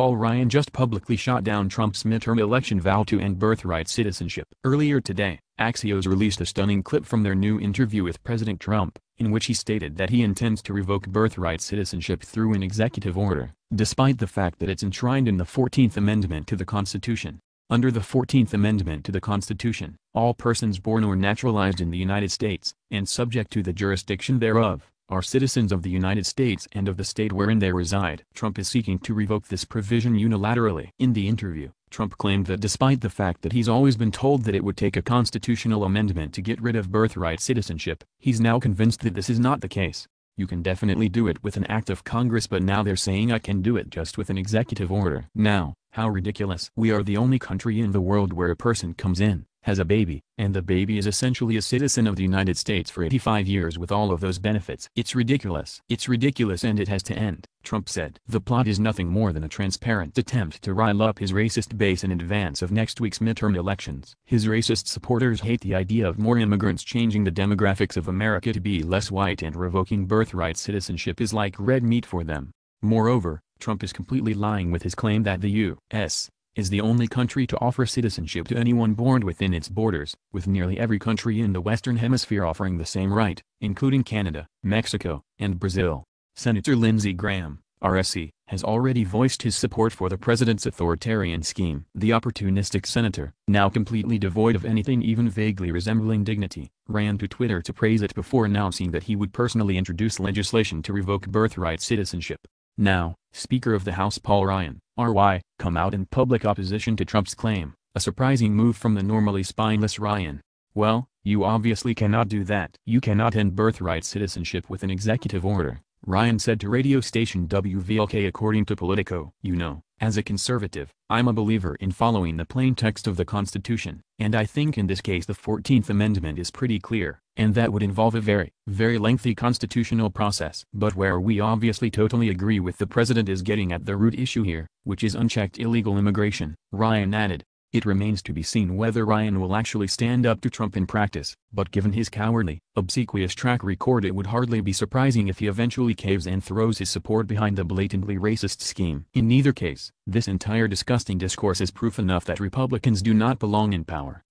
Paul Ryan just publicly shot down Trump's midterm election vow to end birthright citizenship. Earlier today, Axios released a stunning clip from their new interview with President Trump, in which he stated that he intends to revoke birthright citizenship through an executive order, despite the fact that it's enshrined in the 14th Amendment to the Constitution. Under the 14th Amendment to the Constitution, all persons born or naturalized in the United States, and subject to the jurisdiction thereof, are citizens of the United States and of the state wherein they reside. Trump is seeking to revoke this provision unilaterally. In the interview, Trump claimed that despite the fact that he's always been told that it would take a constitutional amendment to get rid of birthright citizenship, he's now convinced that this is not the case. You can definitely do it with an act of Congress but now they're saying I can do it just with an executive order. Now, how ridiculous. We are the only country in the world where a person comes in, has a baby, and the baby is essentially a citizen of the United States for 85 years with all of those benefits. It's ridiculous. It's ridiculous and it has to end, Trump said. The plot is nothing more than a transparent attempt to rile up his racist base in advance of next week's midterm elections. His racist supporters hate the idea of more immigrants changing the demographics of America to be less white and revoking birthright citizenship is like red meat for them. Moreover, Trump is completely lying with his claim that the U.S is the only country to offer citizenship to anyone born within its borders, with nearly every country in the Western Hemisphere offering the same right, including Canada, Mexico, and Brazil. Senator Lindsey Graham, RSC, has already voiced his support for the president's authoritarian scheme. The opportunistic senator, now completely devoid of anything even vaguely resembling dignity, ran to Twitter to praise it before announcing that he would personally introduce legislation to revoke birthright citizenship. Now, Speaker of the House Paul Ryan, RY, come out in public opposition to Trump's claim, a surprising move from the normally spineless Ryan. Well, you obviously cannot do that. You cannot end birthright citizenship with an executive order, Ryan said to radio station WVLK according to Politico. You know, as a conservative, I'm a believer in following the plain text of the Constitution, and I think in this case the 14th Amendment is pretty clear, and that would involve a very, very lengthy constitutional process. But where we obviously totally agree with the president is getting at the root issue here, which is unchecked illegal immigration, Ryan added. It remains to be seen whether Ryan will actually stand up to Trump in practice, but given his cowardly, obsequious track record it would hardly be surprising if he eventually caves and throws his support behind the blatantly racist scheme. In neither case, this entire disgusting discourse is proof enough that Republicans do not belong in power.